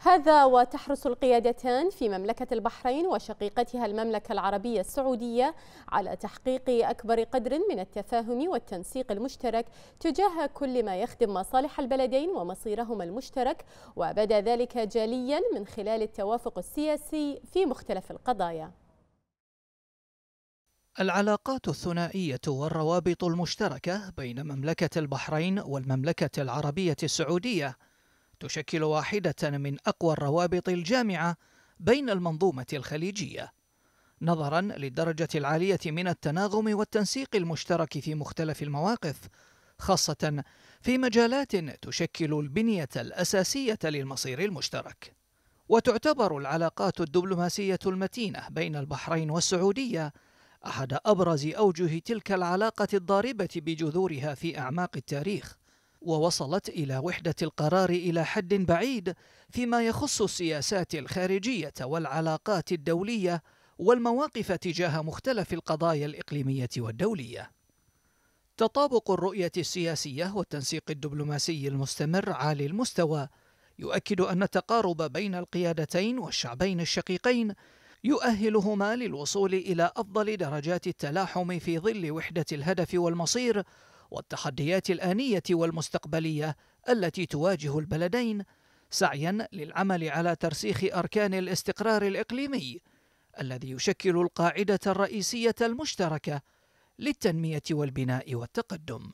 هذا وتحرص القيادتان في مملكة البحرين وشقيقتها المملكة العربية السعودية على تحقيق أكبر قدر من التفاهم والتنسيق المشترك تجاه كل ما يخدم مصالح البلدين ومصيرهما المشترك وبدا ذلك جاليا من خلال التوافق السياسي في مختلف القضايا العلاقات الثنائية والروابط المشتركة بين مملكة البحرين والمملكة العربية السعودية تشكل واحدة من أقوى الروابط الجامعة بين المنظومة الخليجية نظرا للدرجة العالية من التناغم والتنسيق المشترك في مختلف المواقف خاصة في مجالات تشكل البنية الأساسية للمصير المشترك وتعتبر العلاقات الدبلوماسية المتينة بين البحرين والسعودية أحد أبرز أوجه تلك العلاقة الضاربة بجذورها في أعماق التاريخ ووصلت إلى وحدة القرار إلى حد بعيد فيما يخص السياسات الخارجية والعلاقات الدولية والمواقف تجاه مختلف القضايا الإقليمية والدولية. تطابق الرؤية السياسية والتنسيق الدبلوماسي المستمر عالي المستوى يؤكد أن التقارب بين القيادتين والشعبين الشقيقين يؤهلهما للوصول إلى أفضل درجات التلاحم في ظل وحدة الهدف والمصير والتحديات الآنية والمستقبلية التي تواجه البلدين سعيا للعمل على ترسيخ أركان الاستقرار الإقليمي الذي يشكل القاعدة الرئيسية المشتركة للتنمية والبناء والتقدم